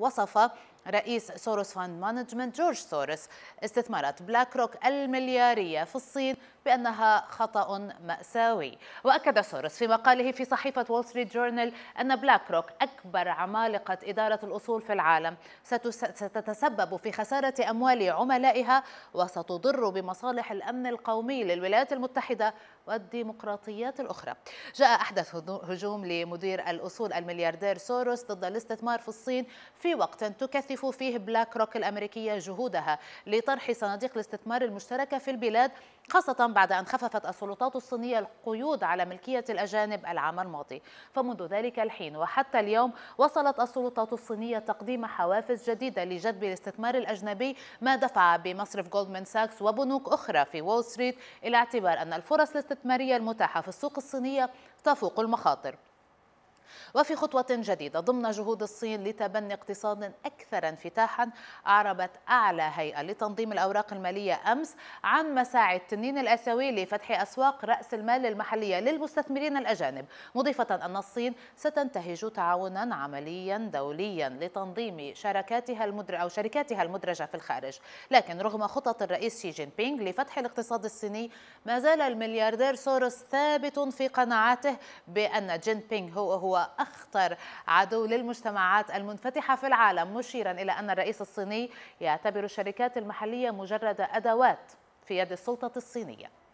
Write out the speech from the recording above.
وصف رئيس سوروس فاند مانجمنت جورج سوروس استثمارات بلاك روك المليارية في الصين بأنها خطأ مأساوي وأكد سوروس في مقاله في صحيفة وول ستريت جورنال أن بلاك روك أكبر عمالقة إدارة الأصول في العالم ستتسبب في خسارة أموال عملائها وستضر بمصالح الأمن القومي للولايات المتحدة والديمقراطيات الأخرى جاء أحدث هجوم لمدير الأصول الملياردير سوروس ضد الاستثمار في الصين في وقت تكثف تستهدف فيه بلاك روك الأمريكية جهودها لطرح صناديق الاستثمار المشتركة في البلاد خاصة بعد أن خففت السلطات الصينية القيود على ملكية الأجانب العام الماضي فمنذ ذلك الحين وحتى اليوم وصلت السلطات الصينية تقديم حوافز جديدة لجذب الاستثمار الأجنبي ما دفع بمصرف جولدمان ساكس وبنوك أخرى في وول ستريت إلى اعتبار أن الفرص الاستثمارية المتاحة في السوق الصينية تفوق المخاطر وفي خطوة جديدة ضمن جهود الصين لتبني اقتصاد أكثر انفتاحا أعربت أعلى هيئة لتنظيم الأوراق المالية أمس عن مساعي التنين الآسيوي لفتح أسواق رأس المال المحلية للمستثمرين الأجانب مضيفة أن الصين ستنتهج تعاونا عمليا دوليا لتنظيم شركاتها المدر أو شركاتها المدرجة في الخارج لكن رغم خطط الرئيس شي جين بينغ لفتح الاقتصاد الصيني ما زال الملياردير سورس ثابت في قناعاته بأن جين بينغ هو هو وأخطر أخطر عدو للمجتمعات المنفتحة في العالم مشيرا إلى أن الرئيس الصيني يعتبر الشركات المحلية مجرد أدوات في يد السلطة الصينية